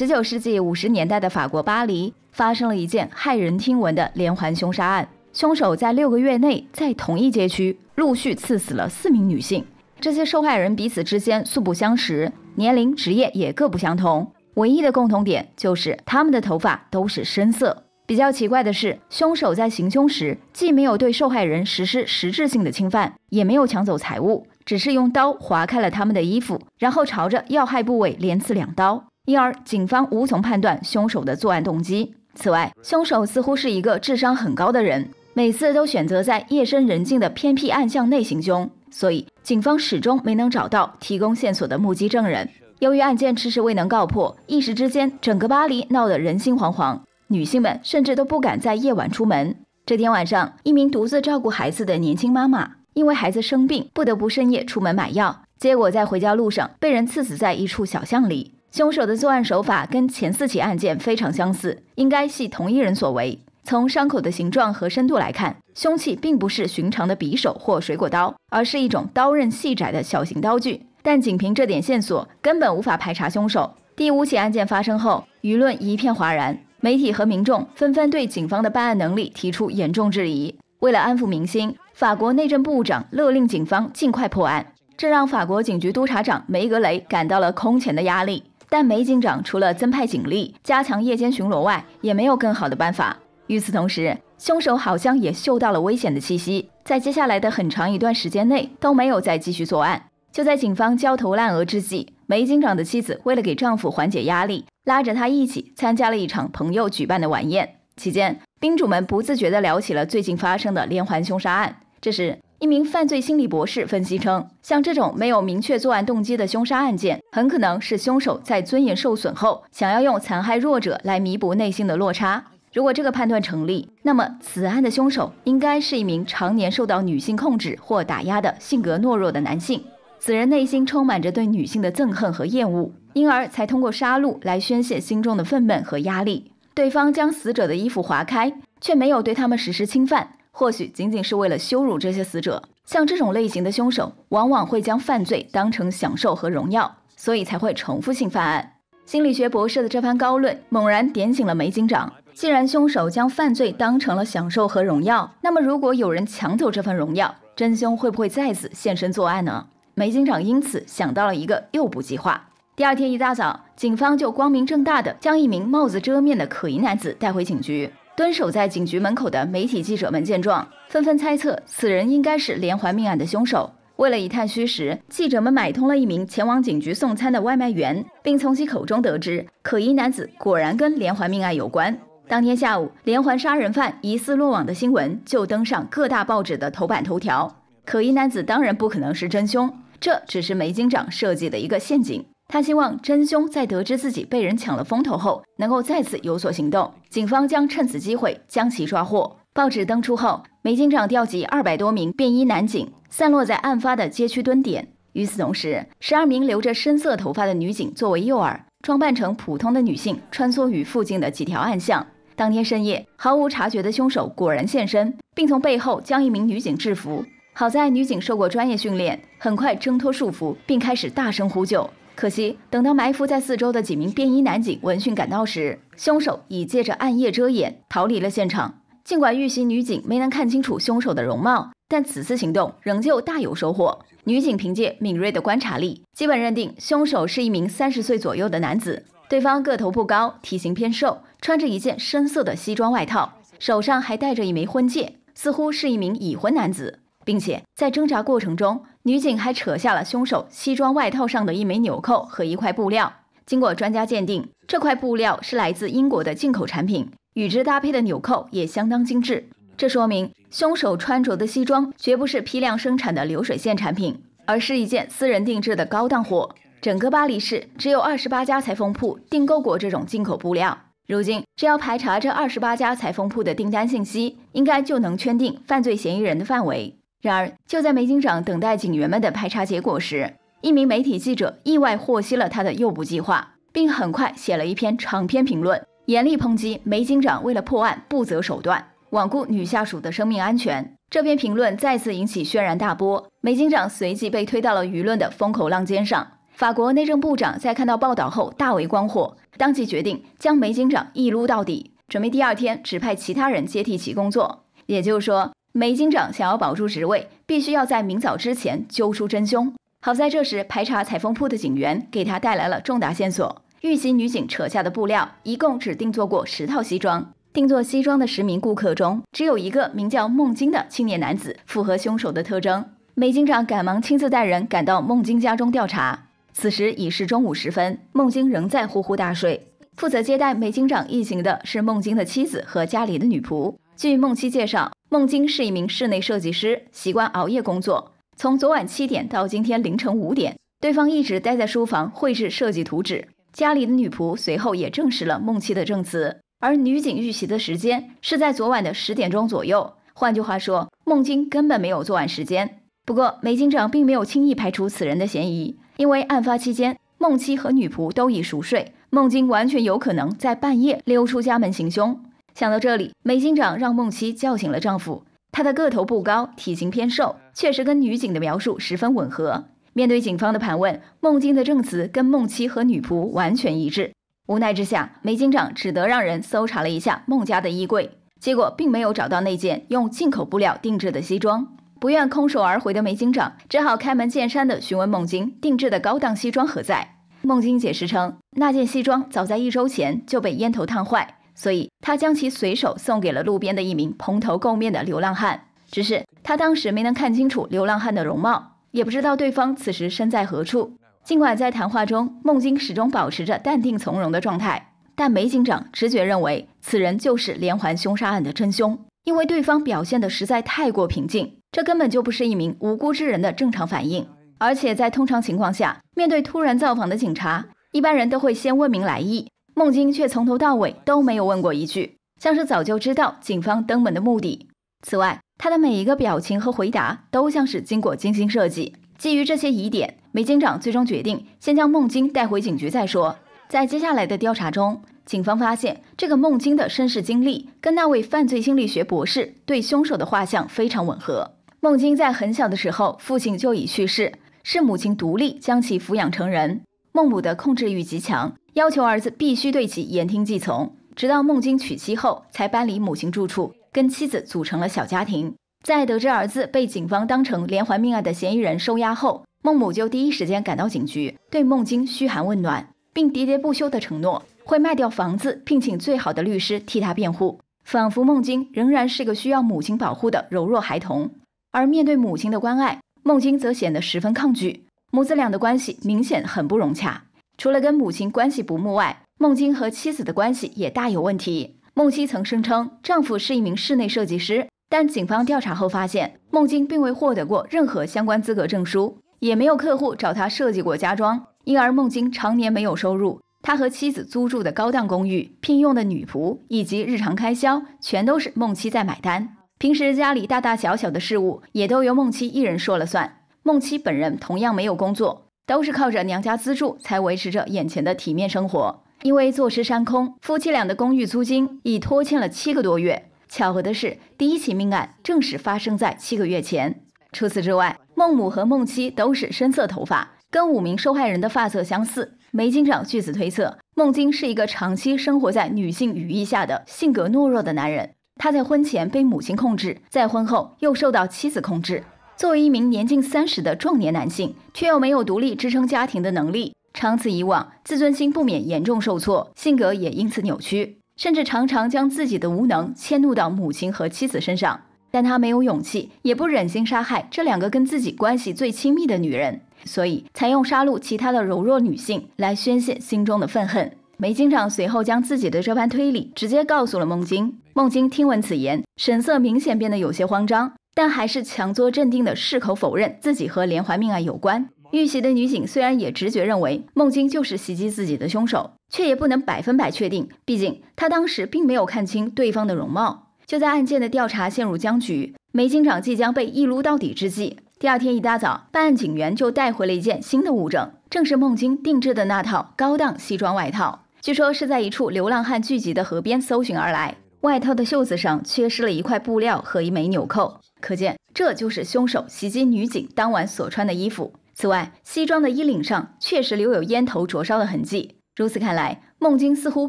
十九世纪五十年代的法国巴黎发生了一件骇人听闻的连环凶杀案，凶手在六个月内在同一街区陆续刺死了四名女性。这些受害人彼此之间素不相识，年龄、职业也各不相同，唯一的共同点就是他们的头发都是深色。比较奇怪的是，凶手在行凶时既没有对受害人实施实质性的侵犯，也没有抢走财物，只是用刀划开了他们的衣服，然后朝着要害部位连刺两刀。因而，警方无从判断凶手的作案动机。此外，凶手似乎是一个智商很高的人，每次都选择在夜深人静的偏僻暗巷内行凶，所以警方始终没能找到提供线索的目击证人。由于案件迟迟未能告破，一时之间整个巴黎闹得人心惶惶，女性们甚至都不敢在夜晚出门。这天晚上，一名独自照顾孩子的年轻妈妈，因为孩子生病，不得不深夜出门买药，结果在回家路上被人刺死在一处小巷里。凶手的作案手法跟前四起案件非常相似，应该系同一人所为。从伤口的形状和深度来看，凶器并不是寻常的匕首或水果刀，而是一种刀刃细窄的小型刀具。但仅凭这点线索，根本无法排查凶手。第五起案件发生后，舆论一片哗然，媒体和民众纷纷对警方的办案能力提出严重质疑。为了安抚民心，法国内政部长勒令警方尽快破案，这让法国警局督察长梅格雷感到了空前的压力。但梅警长除了增派警力、加强夜间巡逻外，也没有更好的办法。与此同时，凶手好像也嗅到了危险的气息，在接下来的很长一段时间内都没有再继续作案。就在警方焦头烂额之际，梅警长的妻子为了给丈夫缓解压力，拉着他一起参加了一场朋友举办的晚宴。期间，宾主们不自觉地聊起了最近发生的连环凶杀案。这时，一名犯罪心理博士分析称，像这种没有明确作案动机的凶杀案件，很可能是凶手在尊严受损后，想要用残害弱者来弥补内心的落差。如果这个判断成立，那么此案的凶手应该是一名常年受到女性控制或打压的、性格懦弱的男性。此人内心充满着对女性的憎恨和厌恶，因而才通过杀戮来宣泄心中的愤懑和压力。对方将死者的衣服划开，却没有对他们实施侵犯。或许仅仅是为了羞辱这些死者，像这种类型的凶手往往会将犯罪当成享受和荣耀，所以才会重复性犯案。心理学博士的这番高论猛然点醒了梅警长。既然凶手将犯罪当成了享受和荣耀，那么如果有人抢走这份荣耀，真凶会不会再次现身作案呢？梅警长因此想到了一个诱捕计划。第二天一大早，警方就光明正大的将一名帽子遮面的可疑男子带回警局。蹲守在警局门口的媒体记者们见状，纷纷猜测此人应该是连环命案的凶手。为了以探虚实，记者们买通了一名前往警局送餐的外卖员，并从其口中得知，可疑男子果然跟连环命案有关。当天下午，连环杀人犯疑似落网的新闻就登上各大报纸的头版头条。可疑男子当然不可能是真凶，这只是梅警长设计的一个陷阱。他希望真凶在得知自己被人抢了风头后，能够再次有所行动。警方将趁此机会将其抓获。报纸登出后，梅警长调集二百多名便衣男警，散落在案发的街区蹲点。与此同时，十二名留着深色头发的女警作为诱饵，装扮成普通的女性，穿梭于附近的几条暗巷。当天深夜，毫无察觉的凶手果然现身，并从背后将一名女警制服。好在女警受过专业训练，很快挣脱束缚，并开始大声呼救。可惜，等到埋伏在四周的几名便衣男警闻讯赶到时，凶手已借着暗夜遮掩逃离了现场。尽管遇袭女警没能看清楚凶手的容貌，但此次行动仍旧大有收获。女警凭借敏锐的观察力，基本认定凶手是一名三十岁左右的男子。对方个头不高，体型偏瘦，穿着一件深色的西装外套，手上还戴着一枚婚戒，似乎是一名已婚男子。并且在挣扎过程中，女警还扯下了凶手西装外套上的一枚纽扣和一块布料。经过专家鉴定，这块布料是来自英国的进口产品，与之搭配的纽扣也相当精致。这说明凶手穿着的西装绝不是批量生产的流水线产品，而是一件私人定制的高档货。整个巴黎市只有二十八家裁缝铺订购过这种进口布料。如今，只要排查这二十八家裁缝铺的订单信息，应该就能圈定犯罪嫌疑人的范围。然而，就在梅警长等待警员们的排查结果时，一名媒体记者意外获悉了他的诱捕计划，并很快写了一篇长篇评论，严厉抨击梅警长为了破案不择手段，罔顾女下属的生命安全。这篇评论再次引起轩然大波，梅警长随即被推到了舆论的风口浪尖上。法国内政部长在看到报道后大为光火，当即决定将梅警长一撸到底，准备第二天指派其他人接替其工作。也就是说。梅警长想要保住职位，必须要在明早之前揪出真凶。好在这时，排查裁缝铺的警员给他带来了重大线索：遇袭女警扯下的布料，一共只定做过十套西装。定做西装的十名顾客中，只有一个名叫孟京的青年男子符合凶手的特征。梅警长赶忙亲自带人赶到孟京家中调查。此时已是中午时分，孟京仍在呼呼大睡。负责接待梅警长一行的是孟京的妻子和家里的女仆。据孟妻介绍。孟津是一名室内设计师，习惯熬夜工作。从昨晚七点到今天凌晨五点，对方一直待在书房绘制设计图纸。家里的女仆随后也证实了孟七的证词，而女警遇袭的时间是在昨晚的十点钟左右。换句话说，孟津根本没有作案时间。不过，梅警长并没有轻易排除此人的嫌疑，因为案发期间，孟七和女仆都已熟睡，孟津完全有可能在半夜溜出家门行凶。想到这里，梅警长让孟七叫醒了丈夫。他的个头不高，体型偏瘦，确实跟女警的描述十分吻合。面对警方的盘问，孟晶的证词跟孟七和女仆完全一致。无奈之下，梅警长只得让人搜查了一下孟家的衣柜，结果并没有找到那件用进口布料定制的西装。不愿空手而回的梅警长只好开门见山的询问孟晶定制的高档西装何在。孟晶解释称，那件西装早在一周前就被烟头烫坏。所以，他将其随手送给了路边的一名蓬头垢面的流浪汉。只是他当时没能看清楚流浪汉的容貌，也不知道对方此时身在何处。尽管在谈话中，孟晶始终保持着淡定从容的状态，但梅警长直觉认为此人就是连环凶杀案的真凶，因为对方表现的实在太过平静，这根本就不是一名无辜之人的正常反应。而且，在通常情况下，面对突然造访的警察，一般人都会先问明来意。孟津却从头到尾都没有问过一句，像是早就知道警方登门的目的。此外，他的每一个表情和回答都像是经过精心设计。基于这些疑点，梅警长最终决定先将孟津带回警局再说。在接下来的调查中，警方发现这个孟津的身世经历跟那位犯罪心理学博士对凶手的画像非常吻合。孟津在很小的时候，父亲就已去世，是母亲独立将其抚养成人。孟母的控制欲极强。要求儿子必须对其言听计从，直到孟京娶妻后才搬离母亲住处，跟妻子组成了小家庭。在得知儿子被警方当成连环命案的嫌疑人收押后，孟母就第一时间赶到警局，对孟京嘘寒问暖，并喋喋不休地承诺会卖掉房子，聘请最好的律师替他辩护，仿佛孟京仍然是个需要母亲保护的柔弱孩童。而面对母亲的关爱，孟京则显得十分抗拒，母子俩的关系明显很不融洽。除了跟母亲关系不睦外，孟晶和妻子的关系也大有问题。孟熙曾声称丈夫是一名室内设计师，但警方调查后发现，孟晶并未获得过任何相关资格证书，也没有客户找他设计过家装，因而孟晶常年没有收入。他和妻子租住的高档公寓、聘用的女仆以及日常开销，全都是孟妻在买单。平时家里大大小小的事务，也都由孟妻一人说了算。孟妻本人同样没有工作。都是靠着娘家资助才维持着眼前的体面生活。因为坐吃山空，夫妻俩的公寓租金已拖欠了七个多月。巧合的是，第一起命案正是发生在七个月前。除此之外，孟母和孟妻都是深色头发，跟五名受害人的发色相似。梅警长据此推测，孟京是一个长期生活在女性羽翼下的性格懦弱的男人。他在婚前被母亲控制，在婚后又受到妻子控制。作为一名年近三十的壮年男性，却又没有独立支撑家庭的能力，长此以往，自尊心不免严重受挫，性格也因此扭曲，甚至常常将自己的无能迁怒到母亲和妻子身上。但他没有勇气，也不忍心杀害这两个跟自己关系最亲密的女人，所以才用杀戮其他的柔弱女性来宣泄心中的愤恨。梅警长随后将自己的这番推理直接告诉了孟晶，孟晶听闻此言，神色明显变得有些慌张。但还是强作镇定的矢口否认自己和连环命案有关。遇袭的女警虽然也直觉认为孟京就是袭击自己的凶手，却也不能百分百确定，毕竟她当时并没有看清对方的容貌。就在案件的调查陷入僵局，梅警长即将被一撸到底之际，第二天一大早，办案警员就带回了一件新的物证，正是孟京定制的那套高档西装外套，据说是在一处流浪汉聚集的河边搜寻而来。外套的袖子上缺失了一块布料和一枚纽扣，可见这就是凶手袭击女警当晚所穿的衣服。此外，西装的衣领上确实留有烟头灼烧的痕迹。如此看来，孟京似乎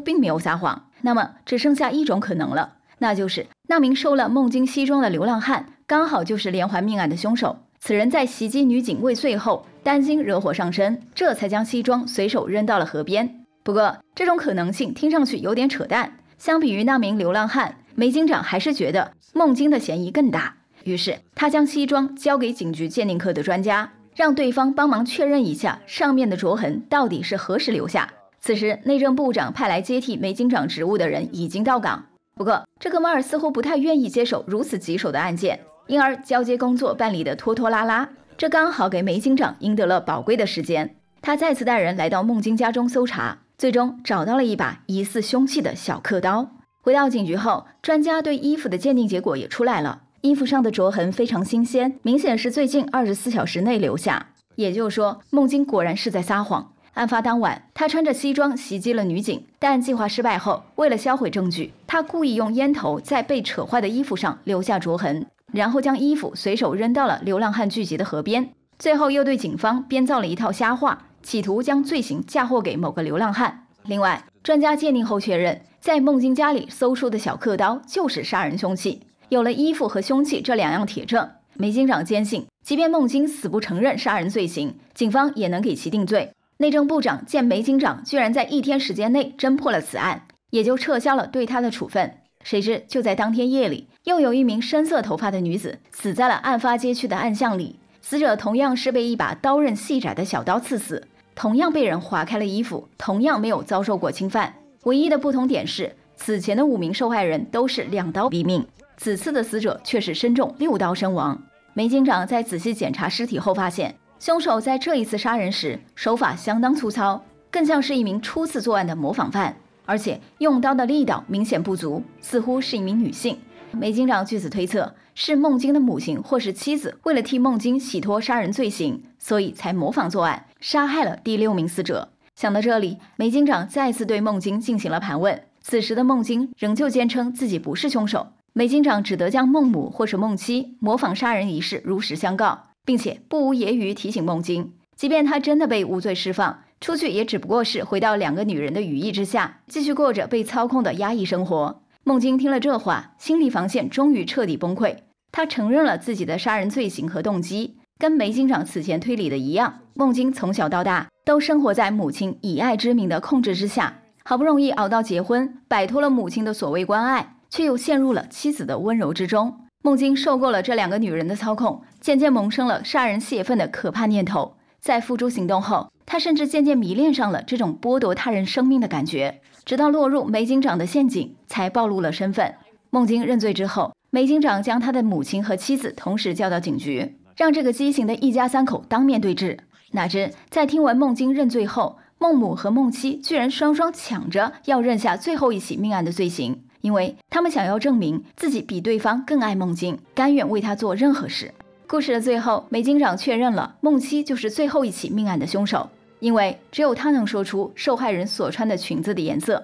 并没有撒谎。那么只剩下一种可能了，那就是那名收了孟京西装的流浪汉，刚好就是连环命案的凶手。此人在袭击女警未遂后，担心惹火上身，这才将西装随手扔到了河边。不过，这种可能性听上去有点扯淡。相比于那名流浪汉，梅警长还是觉得孟京的嫌疑更大。于是，他将西装交给警局鉴定科的专家，让对方帮忙确认一下上面的灼痕到底是何时留下。此时，内政部长派来接替梅警长职务的人已经到岗，不过这个摩尔似乎不太愿意接手如此棘手的案件，因而交接工作办理的拖拖拉拉。这刚好给梅警长赢得了宝贵的时间。他再次带人来到孟京家中搜查。最终找到了一把疑似凶器的小刻刀。回到警局后，专家对衣服的鉴定结果也出来了，衣服上的灼痕非常新鲜，明显是最近二十四小时内留下。也就是说，孟津果然是在撒谎。案发当晚，他穿着西装袭击了女警，但计划失败后，为了销毁证据，他故意用烟头在被扯坏的衣服上留下灼痕，然后将衣服随手扔到了流浪汉聚集的河边，最后又对警方编造了一套瞎话。企图将罪行嫁祸给某个流浪汉。另外，专家鉴定后确认，在孟津家里搜出的小刻刀就是杀人凶器。有了衣服和凶器这两样铁证，梅警长坚信，即便孟津死不承认杀人罪行，警方也能给其定罪。内政部长见梅警长居然在一天时间内侦破了此案，也就撤销了对他的处分。谁知就在当天夜里，又有一名深色头发的女子死在了案发街区的暗巷里，死者同样是被一把刀刃细窄的小刀刺死。同样被人划开了衣服，同样没有遭受过侵犯。唯一的不同点是，此前的五名受害人都是两刀毙命，此次的死者却是身中六刀身亡。梅警长在仔细检查尸体后发现，凶手在这一次杀人时手法相当粗糙，更像是一名初次作案的模仿犯，而且用刀的力道明显不足，似乎是一名女性。梅警长据此推测，是孟津的母亲或是妻子为了替孟津洗脱杀人罪行，所以才模仿作案。杀害了第六名死者。想到这里，梅警长再次对孟津进行了盘问。此时的孟津仍旧坚称自己不是凶手，梅警长只得将孟母或者孟妻模仿杀人一事如实相告，并且不无揶揄提醒孟津，即便他真的被无罪释放出去，也只不过是回到两个女人的羽翼之下，继续过着被操控的压抑生活。孟津听了这话，心理防线终于彻底崩溃，他承认了自己的杀人罪行和动机，跟梅警长此前推理的一样。孟津从小到大都生活在母亲以爱之名的控制之下，好不容易熬到结婚，摆脱了母亲的所谓关爱，却又陷入了妻子的温柔之中。孟津受够了这两个女人的操控，渐渐萌生了杀人泄愤的可怕念头。在付诸行动后，他甚至渐渐迷恋上了这种剥夺他人生命的感觉，直到落入梅警长的陷阱，才暴露了身份。孟津认罪之后，梅警长将他的母亲和妻子同时叫到警局，让这个畸形的一家三口当面对质。哪知在听完孟津认罪后，孟母和孟妻居然双双抢着要认下最后一起命案的罪行，因为他们想要证明自己比对方更爱孟津，甘愿为他做任何事。故事的最后，梅警长确认了孟妻就是最后一起命案的凶手，因为只有她能说出受害人所穿的裙子的颜色。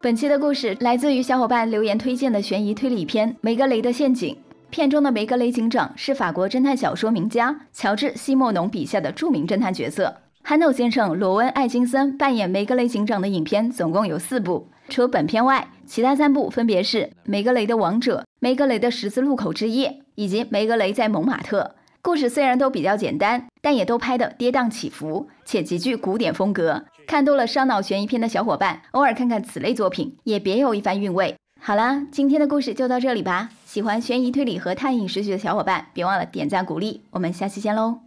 本期的故事来自于小伙伴留言推荐的悬疑推理片《梅格雷的陷阱》。片中的梅格雷警长是法国侦探小说名家乔治·西莫农笔下的著名侦探角色。憨豆先生罗温·艾金森扮演梅格雷警长的影片总共有四部，除本片外，其他三部分别是《梅格雷的王者》《梅格雷的十字路口之夜》以及《梅格雷在蒙马特》。故事虽然都比较简单，但也都拍得跌宕起伏且极具古典风格。看多了烧脑悬疑片的小伙伴，偶尔看看此类作品，也别有一番韵味。好啦，今天的故事就到这里吧。喜欢悬疑推理和探影视剧的小伙伴，别忘了点赞鼓励。我们下期见喽！